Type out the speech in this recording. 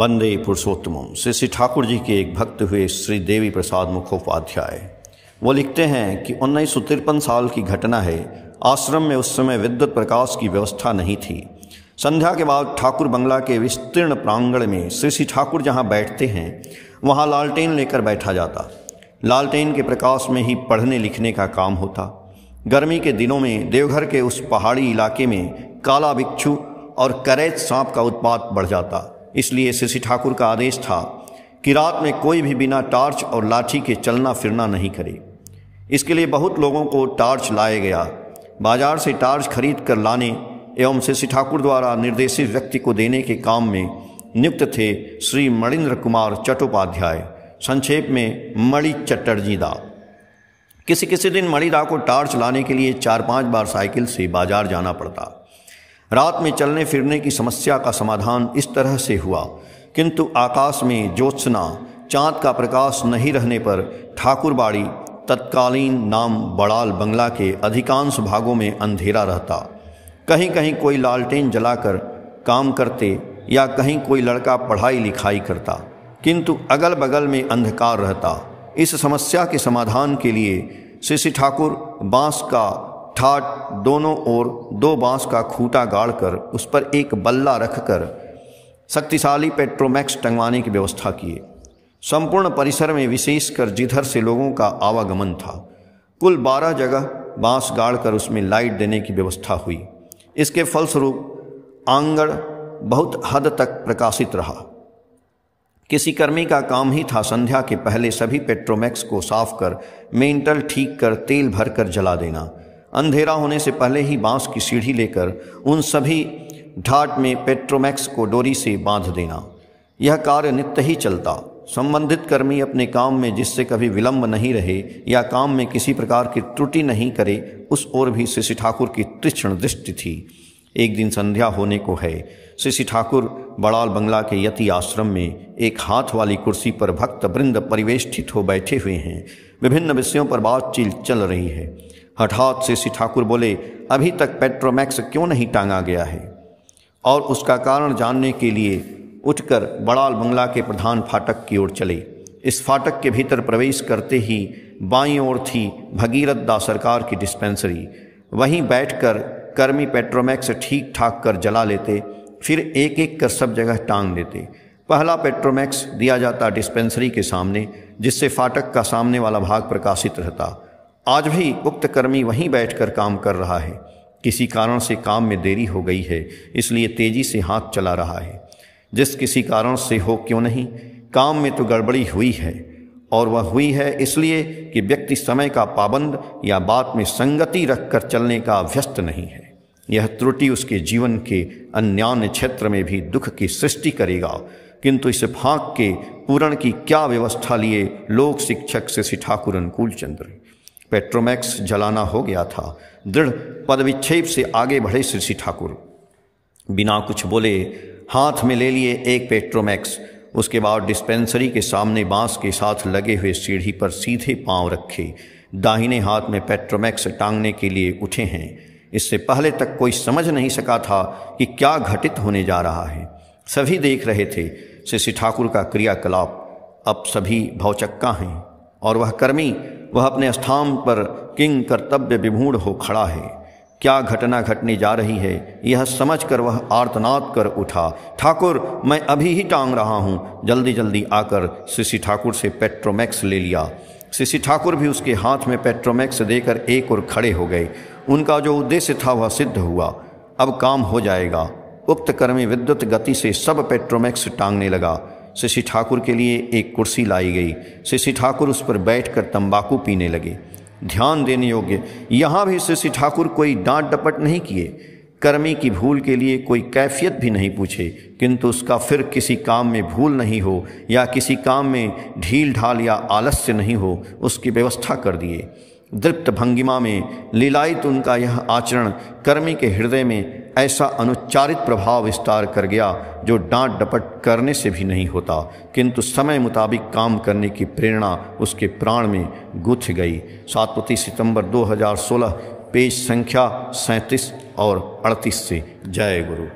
बंदे पुरुषोत्तम श्री श्री ठाकुर जी के एक भक्त हुए श्री देवी प्रसाद मुखोपाध्याय वो लिखते हैं कि उन्नीस साल की घटना है आश्रम में उस समय विद्युत प्रकाश की व्यवस्था नहीं थी संध्या के बाद ठाकुर बंगला के विस्तीर्ण प्रांगण में श्री श्री ठाकुर जहाँ बैठते हैं वहाँ लालटेन लेकर बैठा जाता लालटेन के प्रकाश में ही पढ़ने लिखने का काम होता गर्मी के दिनों में देवघर के उस पहाड़ी इलाके में काला बिच्छू और करेज सांप का उत्पात बढ़ जाता इसलिए शशि ठाकुर का आदेश था कि रात में कोई भी बिना टार्च और लाठी के चलना फिरना नहीं करे इसके लिए बहुत लोगों को टार्च लाया गया बाजार से टार्च खरीद कर लाने एवं शशि ठाकुर द्वारा निर्देशित व्यक्ति को देने के काम में नियुक्त थे श्री मणिन्द्र कुमार चट्टोपाध्याय संक्षेप में मणि चट्टर्जीदा किसी किसी दिन मणिदा को टार्च लाने के लिए चार पांच बार साइकिल से बाजार जाना पड़ता रात में चलने फिरने की समस्या का समाधान इस तरह से हुआ किंतु आकाश में ज्योत्सना चांद का प्रकाश नहीं रहने पर ठाकुरबाड़ी तत्कालीन नाम बड़ाल बंगला के अधिकांश भागों में अंधेरा रहता कहीं कहीं कोई लालटेन जलाकर काम करते या कहीं कोई लड़का पढ़ाई लिखाई करता किंतु अगल बगल में अंधकार रहता इस समस्या के समाधान के लिए श्री ठाकुर बांस का ठाट दोनों ओर दो बांस का खूटा गाड़कर उस पर एक बल्ला रखकर शक्तिशाली पेट्रोमैक्स टंगवाने की व्यवस्था किए संपूर्ण परिसर में विशेषकर जिधर से लोगों का आवागमन था कुल बारह जगह बांस गाड़कर उसमें लाइट देने की व्यवस्था हुई इसके फलस्वरूप आंगण बहुत हद तक प्रकाशित रहा किसी कर्मी का काम ही था संध्या के पहले सभी पेट्रोमैक्स को साफ कर मेंटल ठीक कर तेल भर कर जला देना अंधेरा होने से पहले ही बांस की सीढ़ी लेकर उन सभी ढाट में पेट्रोमैक्स को डोरी से बांध देना यह कार्य नित्य ही चलता संबंधित कर्मी अपने काम में जिससे कभी विलंब नहीं रहे या काम में किसी प्रकार की त्रुटि नहीं करे उस ओर भी श्री ठाकुर की तीक्ष्ण दृष्टि थी एक दिन संध्या होने को है शिशि ठाकुर बड़ाल बंगला के यति आश्रम में एक हाथ वाली कुर्सी पर भक्त वृंद परिवेष्टित हो बैठे हुए हैं विभिन्न विषयों पर बातचीत चल रही है हठात शशि ठाकुर बोले अभी तक पेट्रोमैक्स क्यों नहीं टांगा गया है और उसका कारण जानने के लिए उठकर बड़ाल बंगला के प्रधान फाटक की ओर चले इस फाटक के भीतर प्रवेश करते ही बाई ओर थी भगीरथ दास सरकार की डिस्पेंसरी वहीं बैठकर कर्मी पेट्रोमैक्स ठीक ठाक कर जला लेते फिर एक एक कर सब जगह टांग देते पहला पेट्रोमैक्स दिया जाता डिस्पेंसरी के सामने जिससे फाटक का सामने वाला भाग प्रकाशित रहता आज भी उक्त कर्मी वहीं बैठकर काम कर रहा है किसी कारण से काम में देरी हो गई है इसलिए तेज़ी से हाथ चला रहा है जिस किसी कारण से हो क्यों नहीं काम में तो गड़बड़ी हुई है और वह हुई है इसलिए कि व्यक्ति समय का पाबंद या बात में संगति रखकर चलने का अभ्यस्त नहीं है यह त्रुटि उसके जीवन के अन्यान्य क्षेत्र में भी दुख की सृष्टि करेगा किंतु इस फाँक के पूरण की क्या व्यवस्था लिए लोक शिक्षक से श्री ठाकुर अनुकूल चंद्र पेट्रोमैक्स जलाना हो गया था दृढ़ पदविक्षेप से आगे बढ़े श्री ठाकुर बिना कुछ बोले हाथ में ले लिए एक पेट्रोमैक्स उसके बाद डिस्पेंसरी के सामने बांस के साथ लगे हुए सीढ़ी पर सीधे पांव रखे दाहिने हाथ में पेट्रोमैक्स टांगने के लिए उठे हैं इससे पहले तक कोई समझ नहीं सका था कि क्या घटित होने जा रहा है सभी देख रहे थे शशि ठाकुर का क्रियाकलाप अब सभी भौचक्का हैं और वह कर्मी वह अपने स्थान पर किंग कर्तव्य विमूढ़ हो खड़ा है क्या घटना घटने जा रही है यह समझकर वह आर्तनाद कर उठा ठाकुर मैं अभी ही टांग रहा हूँ जल्दी जल्दी आकर शिशि ठाकुर से पेट्रोमैक्स ले लिया शिशि ठाकुर भी उसके हाथ में पेट्रोमैक्स देकर एक और खड़े हो गए उनका जो उद्देश्य था वह सिद्ध हुआ अब काम हो जाएगा उक्त कर्मी विद्युत गति से सब पेट्रोमैक्स टांगने लगा शशि ठाकुर के लिए एक कुर्सी लाई गई शशि ठाकुर उस पर बैठकर तंबाकू पीने लगे ध्यान देने योग्य यहाँ भी श्री ठाकुर कोई डांट डपट नहीं किए कर्मी की भूल के लिए कोई कैफियत भी नहीं पूछे किंतु उसका फिर किसी काम में भूल नहीं हो या किसी काम में ढील ढाल या आलस्य नहीं हो उसकी व्यवस्था कर दिए दृप्त भंगिमा में लीलायित उनका यह आचरण कर्मी के हृदय में ऐसा अनु चारित प्रभाव विस्तार कर गया जो डांट डपट करने से भी नहीं होता किंतु समय मुताबिक काम करने की प्रेरणा उसके प्राण में गुथ गई सातवती सितंबर 2016 पेज संख्या सैंतीस और अड़तीस से जय गुरु